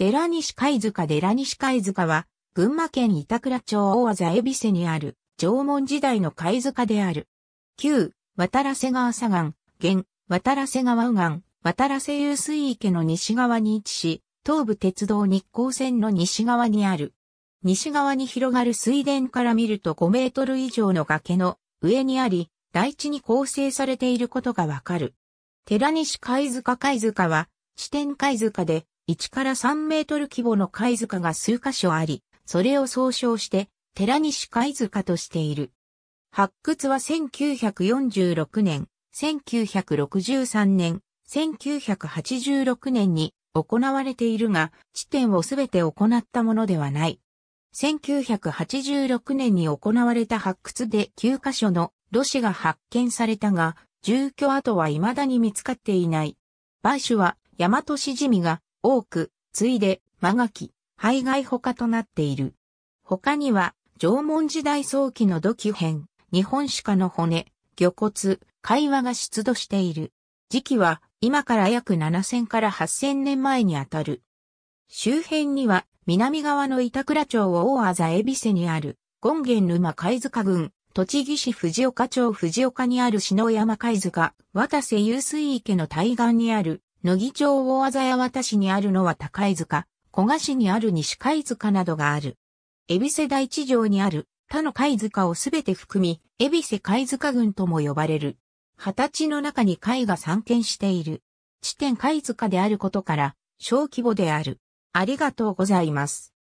寺西貝塚寺西貝塚は、群馬県板倉町大座恵比瀬にある、縄文時代の貝塚である。旧、渡瀬川左岸、現、渡瀬川右岸、渡瀬遊水池の西側に位置し、東武鉄道日光線の西側にある。西側に広がる水田から見ると5メートル以上の崖の上にあり、大地に構成されていることがわかる。寺西貝塚貝塚は、地点貝塚で、1から3メートル規模の貝塚が数箇所あり、それを総称して、寺西貝塚としている。発掘は1946年、1963年、1986年に行われているが、地点をすべて行ったものではない。1986年に行われた発掘で9箇所の土紙が発見されたが、住居跡は未だに見つかっていない。売主は大和市地味が多く、次いで、間垣、き、排外他となっている。他には、縄文時代早期の土器編、日本鹿の骨、魚骨、会話が出土している。時期は、今から約7000から8000年前にあたる。周辺には、南側の板倉町を大字恵比瀬にある、権現沼貝塚郡、栃木市藤岡町藤岡にある篠山貝塚、渡瀬遊水池の対岸にある、野木町大鮮谷渡市にあるのは高井塚、古賀市にある西貝塚などがある。恵比世大地上にある他の貝塚をすべて含み、恵比世貝塚群とも呼ばれる。二十歳の中に貝が散見している。地点貝塚であることから、小規模である。ありがとうございます。